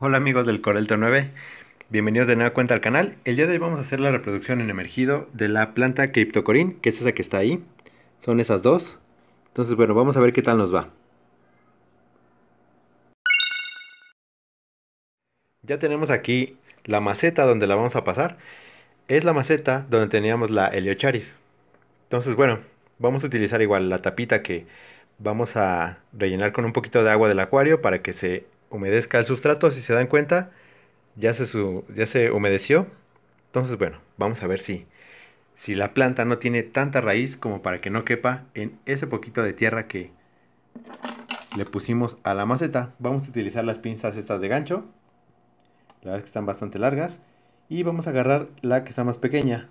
Hola amigos del Corelto 9, bienvenidos de nueva cuenta al canal. El día de hoy vamos a hacer la reproducción en emergido de la planta Cryptocorin, que es esa que está ahí. Son esas dos. Entonces bueno, vamos a ver qué tal nos va. Ya tenemos aquí la maceta donde la vamos a pasar. Es la maceta donde teníamos la Heliocharis. Entonces bueno, vamos a utilizar igual la tapita que vamos a rellenar con un poquito de agua del acuario para que se humedezca el sustrato, si se dan cuenta, ya se, ya se humedeció. Entonces, bueno, vamos a ver si, si la planta no tiene tanta raíz como para que no quepa en ese poquito de tierra que le pusimos a la maceta. Vamos a utilizar las pinzas estas de gancho. La verdad que están bastante largas. Y vamos a agarrar la que está más pequeña.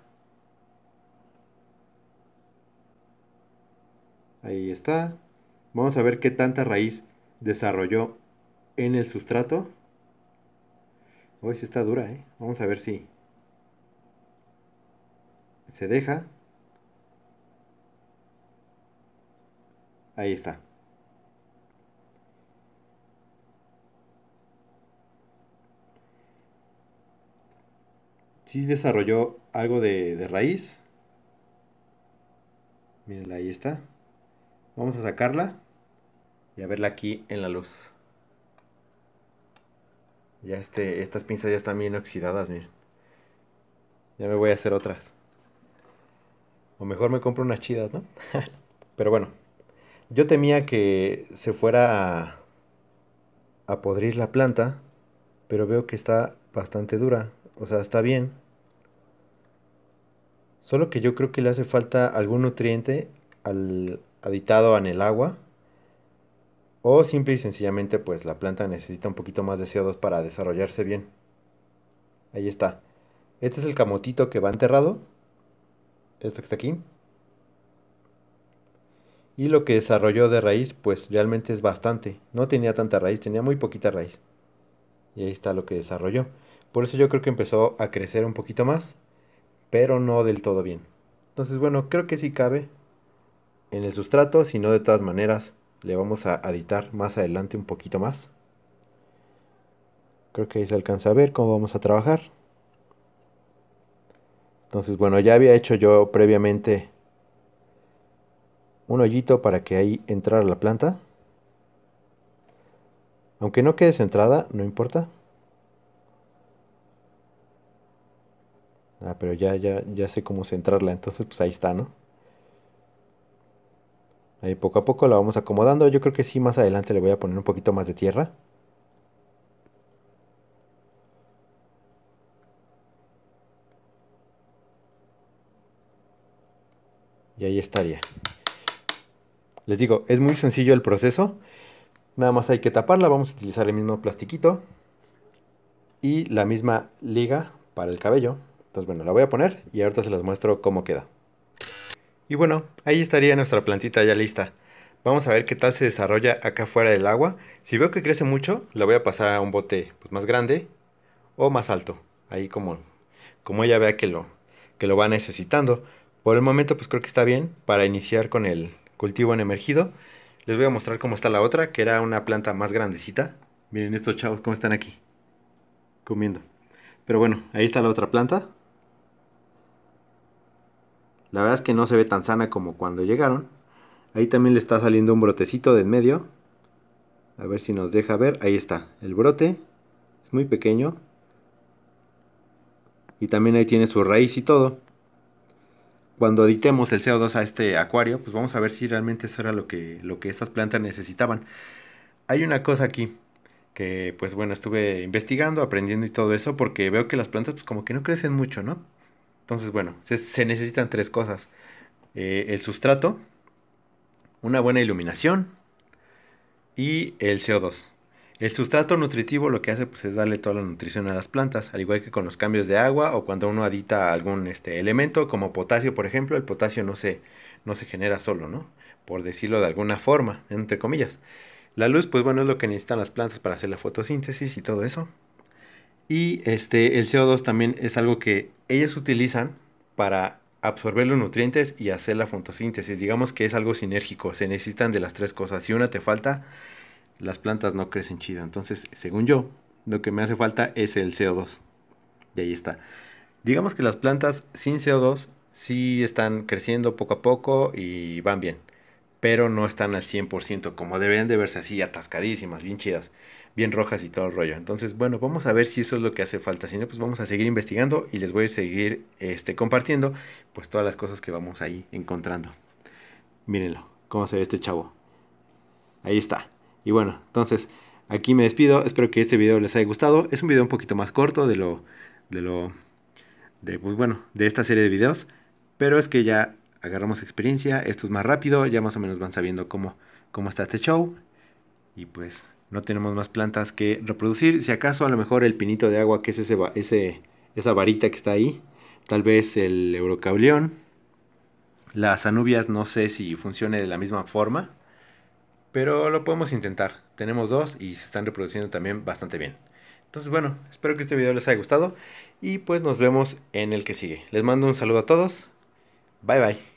Ahí está. Vamos a ver qué tanta raíz desarrolló en el sustrato. Hoy si está dura, ¿eh? Vamos a ver si se deja. Ahí está. si desarrolló algo de, de raíz. Miren, ahí está. Vamos a sacarla y a verla aquí en la luz. Ya este, estas pinzas ya están bien oxidadas, miren. Ya me voy a hacer otras. O mejor me compro unas chidas, ¿no? Pero bueno, yo temía que se fuera a, podrir la planta, pero veo que está bastante dura. O sea, está bien. Solo que yo creo que le hace falta algún nutriente al aditado en el agua o simple y sencillamente pues la planta necesita un poquito más de CO2 para desarrollarse bien. Ahí está. Este es el camotito que va enterrado. Esto que está aquí. Y lo que desarrolló de raíz pues realmente es bastante. No tenía tanta raíz, tenía muy poquita raíz. Y ahí está lo que desarrolló. Por eso yo creo que empezó a crecer un poquito más, pero no del todo bien. Entonces bueno, creo que sí cabe en el sustrato, si no de todas maneras le vamos a editar más adelante un poquito más. Creo que ahí se alcanza a ver cómo vamos a trabajar. Entonces, bueno, ya había hecho yo previamente un hoyito para que ahí entrara la planta. Aunque no quede centrada, no importa. Ah, pero ya, ya, ya sé cómo centrarla, entonces pues ahí está, ¿no? Ahí poco a poco la vamos acomodando. Yo creo que sí, más adelante le voy a poner un poquito más de tierra. Y ahí estaría. Les digo, es muy sencillo el proceso. Nada más hay que taparla. Vamos a utilizar el mismo plastiquito. Y la misma liga para el cabello. Entonces, bueno, la voy a poner y ahorita se las muestro cómo queda. Y bueno, ahí estaría nuestra plantita ya lista. Vamos a ver qué tal se desarrolla acá fuera del agua. Si veo que crece mucho, la voy a pasar a un bote pues, más grande o más alto. Ahí como, como ella vea que lo, que lo va necesitando. Por el momento pues creo que está bien para iniciar con el cultivo en emergido. Les voy a mostrar cómo está la otra, que era una planta más grandecita. Miren estos chavos cómo están aquí, comiendo. Pero bueno, ahí está la otra planta. La verdad es que no se ve tan sana como cuando llegaron. Ahí también le está saliendo un brotecito de en medio. A ver si nos deja ver. Ahí está, el brote. Es muy pequeño. Y también ahí tiene su raíz y todo. Cuando editemos el CO2 a este acuario, pues vamos a ver si realmente eso era lo que, lo que estas plantas necesitaban. Hay una cosa aquí que pues bueno, estuve investigando, aprendiendo y todo eso porque veo que las plantas pues como que no crecen mucho, ¿no? Entonces, bueno, se, necesitan tres cosas. Eh, el sustrato, una buena iluminación y el CO2. El sustrato nutritivo lo que hace pues, es darle toda la nutrición a las plantas, al igual que con los cambios de agua o cuando uno adita algún este, elemento, como potasio, por ejemplo, el potasio no se, no se genera solo, ¿no? Por decirlo de alguna forma, entre comillas. La luz, pues bueno, es lo que necesitan las plantas para hacer la fotosíntesis y todo eso. Y este, el CO2 también es algo que ellas utilizan para absorber los nutrientes y hacer la fotosíntesis. Digamos que es algo sinérgico, se necesitan de las tres cosas. Si una te falta, las plantas no crecen chido. Entonces, según yo, lo que me hace falta es el CO2. Y ahí está. Digamos que las plantas sin CO2 sí están creciendo poco a poco y van bien pero no están al 100%, como deberían de verse así, atascadísimas, bien chidas, bien rojas y todo el rollo. Entonces, bueno, vamos a ver si eso es lo que hace falta, si no, pues vamos a seguir investigando y les voy a seguir este, compartiendo, pues todas las cosas que vamos ahí encontrando. Mírenlo, cómo se ve este chavo. Ahí está. Y bueno, entonces, aquí me despido, espero que este video les haya gustado, es un video un poquito más corto de lo, de lo, de, pues bueno, de esta serie de videos, pero es que ya agarramos experiencia, esto es más rápido, ya más o menos van sabiendo cómo, cómo está este show. Y pues no tenemos más plantas que reproducir. Si acaso a lo mejor el pinito de agua, que es ese, ese esa varita que está ahí, tal vez el eurocauleón. Las anubias no sé si funcione de la misma forma, pero lo podemos intentar. Tenemos dos y se están reproduciendo también bastante bien. Entonces bueno, espero que este video les haya gustado y pues nos vemos en el que sigue. Les mando un saludo a todos. Bye bye.